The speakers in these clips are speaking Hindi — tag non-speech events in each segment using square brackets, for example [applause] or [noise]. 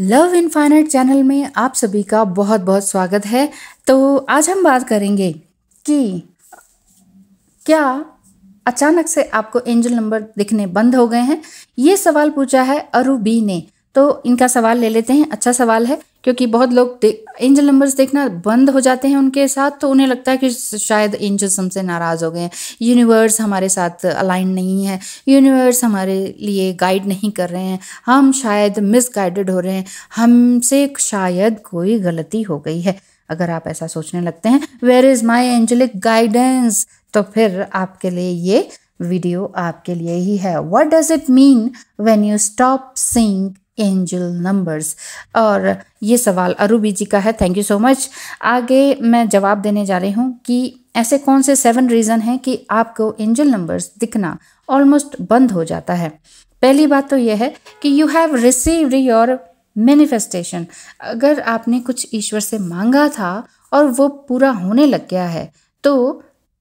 लव इनफाइनाइट चैनल में आप सभी का बहुत बहुत स्वागत है तो आज हम बात करेंगे कि क्या अचानक से आपको एंजल नंबर दिखने बंद हो गए हैं ये सवाल पूछा है अरु बी ने तो इनका सवाल ले लेते हैं अच्छा सवाल है क्योंकि बहुत लोग एंजल नंबर्स देखना बंद हो जाते हैं उनके साथ तो उन्हें लगता है कि शायद एंजल्स हमसे नाराज़ हो गए हैं यूनिवर्स हमारे साथ अलाइन नहीं है यूनिवर्स हमारे लिए गाइड नहीं कर रहे हैं हम शायद मिस गाइडेड हो रहे हैं हमसे शायद कोई गलती हो गई है अगर आप ऐसा सोचने लगते हैं where is my angelic guidance तो फिर आपके लिए ये वीडियो आपके लिए ही है what does it mean when you stop seeing angel numbers और ये सवाल अरूबी जी का है थैंक यू सो मच आगे मैं जवाब देने जा रही हूँ कि ऐसे कौन से सेवन रीज़न हैं कि आपको एंजल नंबर्स दिखना ऑलमोस्ट बंद हो जाता है पहली बात तो यह है कि you have received your manifestation अगर आपने कुछ ईश्वर से मांगा था और वो पूरा होने लग गया है तो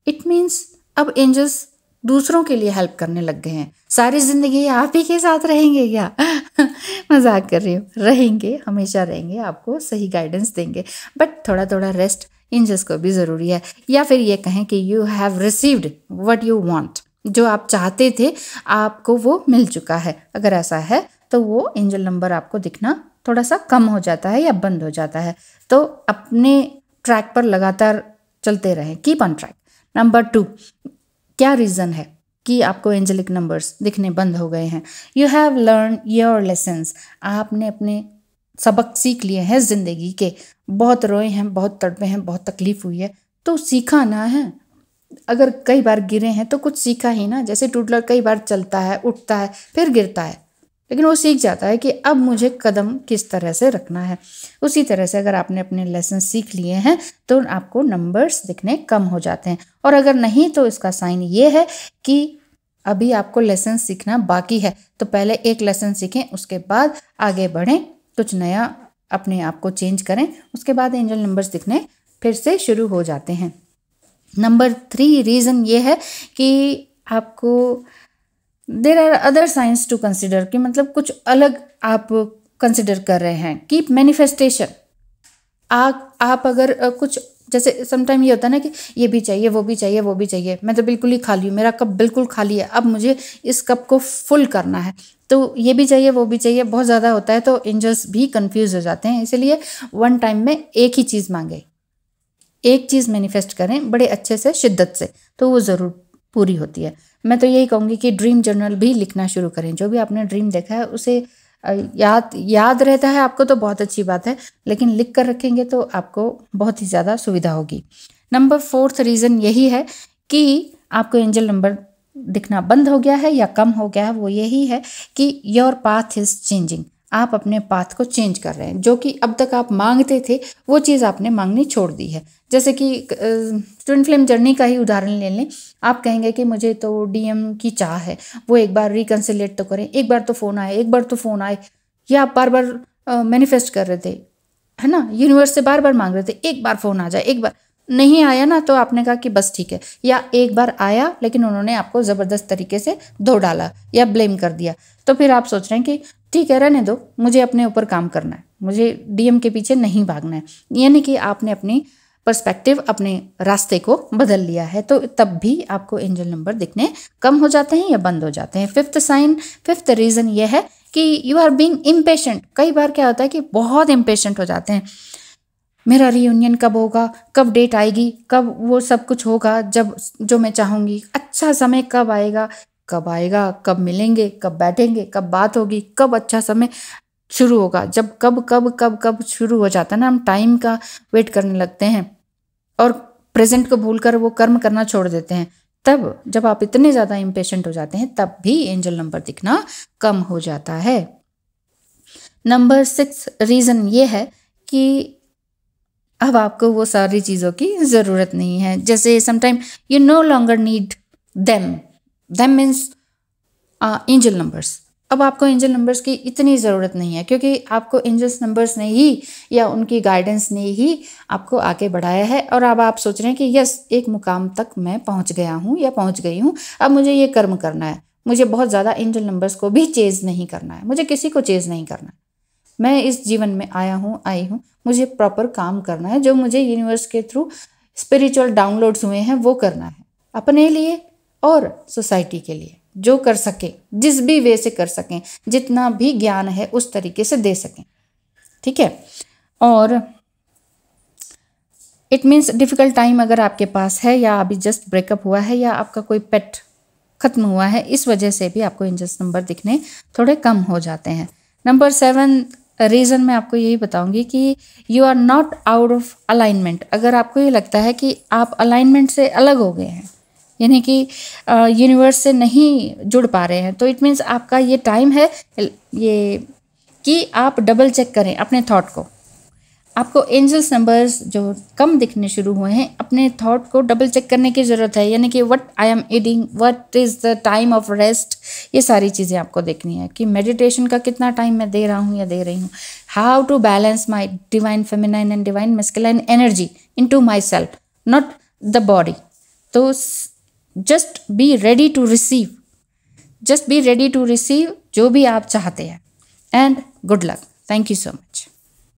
इट मीन्स अब एंजल्स दूसरों के लिए हेल्प करने लग गए हैं सारी जिंदगी आप ही के साथ रहेंगे क्या [laughs] मजाक कर रही हूँ रहेंगे हमेशा रहेंगे आपको सही गाइडेंस देंगे बट थोड़ा थोड़ा रेस्ट इन को भी ज़रूरी है या फिर ये कहें कि you have received what you want जो आप चाहते थे आपको वो मिल चुका है अगर ऐसा है तो वो एंजल नंबर आपको दिखना थोड़ा सा कम हो जाता है या बंद हो जाता है तो अपने ट्रैक पर लगातार चलते रहें keep on track number two क्या रीज़न है कि आपको एंजलिक नंबर्स दिखने बंद हो गए हैं you have learn your lessons आपने अपने सबक सीख लिए हैं ज़िंदगी के बहुत रोए हैं बहुत तड़पे हैं बहुत तकलीफ़ हुई है तो सीखा ना है अगर कई बार गिरे हैं तो कुछ सीखा ही ना जैसे टूटलर कई बार चलता है उठता है फिर गिरता है लेकिन वो सीख जाता है कि अब मुझे कदम किस तरह से रखना है उसी तरह से अगर आपने अपने लेसन सीख लिए हैं तो आपको नंबर्स दिखने कम हो जाते हैं और अगर नहीं तो इसका साइन ये है कि अभी आपको लेसन सीखना बाकी है तो पहले एक लेसन सीखें उसके बाद आगे बढ़ें कुछ नया अपने आप को चेंज करें उसके बाद एंजल नंबर्स दिखने फिर से शुरू हो जाते हैं नंबर थ्री रीज़न ये है कि आपको there are other signs to consider कि मतलब कुछ अलग आप कंसिडर कर रहे हैं कि मैनिफेस्टेशन आप आप अगर कुछ जैसे समटाइम ये होता है ना कि ये भी चाहिए वो भी चाहिए वो भी चाहिए मैं तो बिल्कुल ही खाली हूँ मेरा कप बिल्कुल खाली है अब मुझे इस कप को फुल करना है तो ये भी चाहिए वो भी चाहिए बहुत ज़्यादा होता है तो एंजल्स भी कंफ्यूज हो जाते हैं इसलिए वन टाइम में एक ही चीज़ मांगे एक चीज़ मैनिफेस्ट करें बड़े अच्छे से शिद्दत से तो वो ज़रूर पूरी होती है मैं तो यही कहूँगी कि ड्रीम जर्नल भी लिखना शुरू करें जो भी आपने ड्रीम देखा है उसे याद याद रहता है आपको तो बहुत अच्छी बात है लेकिन लिख कर रखेंगे तो आपको बहुत ही ज़्यादा सुविधा होगी नंबर फोर्थ रीज़न यही है कि आपको एंजल नंबर दिखना बंद हो गया है या कम हो गया है वो यही है कि योर पाथ इज़ चेंजिंग आप अपने पाथ को चेंज कर रहे हैं जो कि अब तक आप मांगते थे वो चीज़ आपने मांगनी छोड़ दी है जैसे कि स्टूडेंट फिल्म जर्नी का ही उदाहरण ले लें आप कहेंगे कि मुझे तो डीएम की चाह है वो एक बार रिकन्सिलेट तो करें एक बार तो फ़ोन आए एक बार तो फ़ोन आए या आप बार बार मैनिफेस्ट कर रहे थे है ना यूनिवर्स से बार बार मांग रहे थे एक बार फ़ोन आ जाए एक बार नहीं आया ना तो आपने कहा कि बस ठीक है या एक बार आया लेकिन उन्होंने आपको ज़बरदस्त तरीके से धो डाला या ब्लेम कर दिया तो फिर आप सोच रहे हैं कि ठीक है रहने दो मुझे अपने ऊपर काम करना है मुझे डीएम के पीछे नहीं भागना है यानी कि आपने अपनी पर्सपेक्टिव अपने रास्ते को बदल लिया है तो तब भी आपको एंजल नंबर दिखने कम हो जाते हैं या बंद हो जाते हैं फिफ्थ साइन फिफ्थ रीज़न यह है कि यू आर बींग इम्पेशेंट कई बार क्या होता है कि बहुत इम्पेशेंट हो जाते हैं मेरा रीयूनियन कब होगा कब डेट आएगी कब वो सब कुछ होगा जब जो मैं चाहूँगी अच्छा समय कब आएगा कब आएगा कब मिलेंगे कब बैठेंगे कब बात होगी कब अच्छा समय शुरू होगा जब कब कब कब कब शुरू हो जाता है ना हम टाइम का वेट करने लगते हैं और प्रेजेंट को भूलकर वो कर्म करना छोड़ देते हैं तब जब आप इतने ज़्यादा इम्पेशेंट हो जाते हैं तब भी एंजल नंबर दिखना कम हो जाता है नंबर सिक्स रीज़न ये है कि अब आपको वो सारी चीज़ों की ज़रूरत नहीं है जैसे sometime you no longer need them them means angel numbers अब आपको एंजल नंबर्स की इतनी ज़रूरत नहीं है क्योंकि आपको एंजल्स नंबर्स ने ही या उनकी गाइडेंस ने ही आपको आगे बढ़ाया है और अब आप सोच रहे हैं कि यस एक मुकाम तक मैं पहुंच गया हूं या पहुंच गई हूं अब मुझे ये कर्म करना है मुझे बहुत ज़्यादा एंजल नंबर्स को भी चेज़ नहीं करना है मुझे किसी को चेज़ नहीं करना है मैं इस जीवन में आया हूँ आई हूँ मुझे प्रॉपर काम करना है जो मुझे यूनिवर्स के थ्रू स्पिरिचुअल डाउनलोड्स हुए हैं वो करना है अपने लिए और सोसाइटी के लिए जो कर सके जिस भी वे से कर सकें जितना भी ज्ञान है उस तरीके से दे सकें ठीक है और इट मीन्स डिफ़िकल्ट टाइम अगर आपके पास है या अभी जस्ट ब्रेकअप हुआ है या आपका कोई पेट खत्म हुआ है इस वजह से भी आपको इंजस्ट नंबर दिखने थोड़े कम हो जाते हैं नंबर सेवन रीज़न मैं आपको यही बताऊंगी कि you are not out of alignment अगर आपको ये लगता है कि आप अलाइनमेंट से अलग हो गए हैं यानी कि यूनिवर्स से नहीं जुड़ पा रहे हैं तो इट मीन्स आपका ये टाइम है ये कि आप डबल चेक करें अपने थॉट को आपको एंजल्स नंबर्स जो कम दिखने शुरू हुए हैं अपने थॉट को डबल चेक करने की ज़रूरत है यानी कि what I am eating what is the time of rest ये सारी चीज़ें आपको देखनी है कि मेडिटेशन का कितना टाइम मैं दे रहा हूँ या दे रही हूँ how to balance my divine feminine and divine masculine energy into myself not the body तो just be ready to receive just be ready to receive जो भी आप चाहते हैं and good luck thank you so much